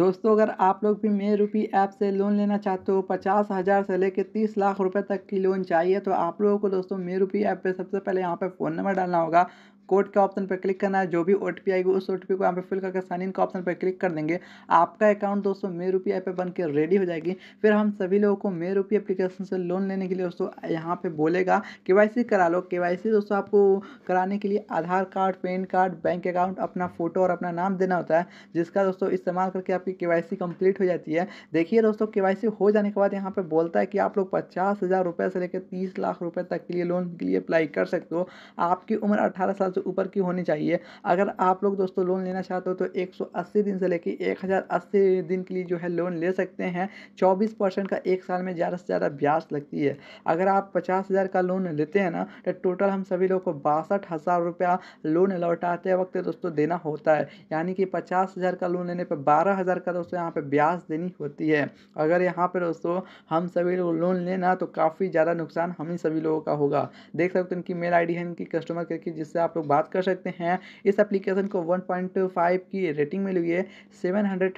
दोस्तों अगर आप लोग भी मे रूपी ऐप से लोन लेना चाहते हो पचास हज़ार से लेकर तीस लाख रुपए तक की लोन चाहिए तो आप लोगों को दोस्तों मे रूपी ऐप पे सबसे पहले यहाँ पे फ़ोन नंबर डालना होगा कोड के ऑप्शन पर क्लिक करना है जो भी ओ टी आएगी उस ओ टी पी को यहाँ पे फिल करके साइन इन का ऑप्शन पर क्लिक कर देंगे आपका अकाउंट दोस्तों मे रूपी ऐप पर बन के रेडी हो जाएगी फिर हम सभी लोगों को मे रूपी एप्लीकेशन से लोन लेने के लिए दोस्तों यहाँ पे बोलेगा के वाई सी करा लो के वाई सी दोस्तों आपको कराने के लिए Aadhaar card PAN card bank account अपना फोटो और अपना नाम देना होता है जिसका दोस्तों इस्तेमाल करके आप आपकी के कंप्लीट हो जाती है देखिए दोस्तों के हो जाने के बाद यहाँ पर बोलता है कि आप लोग पचास हज़ार से लेकर तीस लाख रुपये तक के लिए लोन के लिए अप्लाई कर सकते हो आपकी उम्र अठारह साल से ऊपर की होनी चाहिए अगर आप लोग दोस्तों लोन लेना चाहते हो तो एक दिन से लेकर एक दिन के लिए जो है लोन ले सकते हैं चौबीस परसेंट का एक साल में ज़्यादा से ज़्यादा ब्याज लगती है अगर आप पचास का लोन लेते हैं ना तो टोटल हम सभी लोग को बासठ हज़ार रुपया लोन लौटाते वक्त दोस्तों देना होता है यानी कि पचास हज़ार का लोन लेने पर बारह हज़ार का दोस्तों यहाँ पे ब्याज देनी होती है अगर यहाँ पे दोस्तों हम सभी लोग लोन लेना तो काफ़ी ज़्यादा नुकसान हम ही सभी लोगों का होगा देख सकते हैं कि मेल आई है इनकी कस्टमर केयर की जिससे आप लोग बात कर सकते हैं इस एप्लीकेशन को वन की रेटिंग मिली हुई है सेवन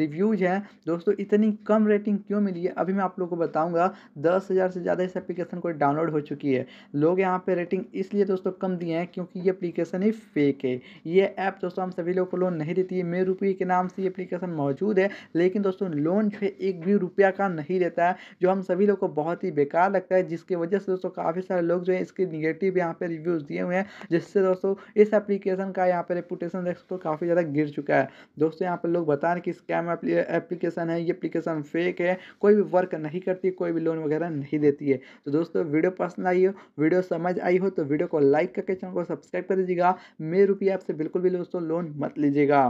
रिव्यूज हैं दोस्तों इतनी कम रेटिंग क्यों मिली है अभी मैं आप लोग को बताऊँगा दस से ज़्यादा इस एप्लीकेशन को डाउनलोड हो चुकी है लोग यहाँ पर रेटिंग इसलिए दोस्तों कम दिए हैं क्योंकि ये अप्लीकेशन ही फेक है ये ऐप दोस्तों हम सभी लोग को लोन नहीं देती है मेरे रुपये के नाम से ये एप्लीकेशन मौजूद है लेकिन दोस्तों लोन जो है एक भी रुपया का नहीं देता है जो हम सभी लोग को बहुत ही बेकार लगता है जिसकी वजह से दोस्तों काफ़ी सारे लोग जो है इसके निगेटिव यहाँ पर रिव्यूज़ दिए हुए हैं जिससे दोस्तों इस एप्लीकेशन का यहाँ पर रेपुटेशन देख सकते तो काफ़ी ज़्यादा गिर चुका है दोस्तों यहाँ पर लोग बता रहे कि स्कैम एप्लीकेशन है ये एप्लीकेशन फेक है कोई भी वर्क नहीं करती कोई भी लोन वगैरह नहीं देती है तो दोस्तों वीडियो पसंद आई हो वीडियो समझ आई हो तो वीडियो को लाइक करके चैनल को सब्सक्राइब कर दीजिएगा मेरे रुपये आपसे बिल्कुल भी दोस्तों लोन मत लीजिएगा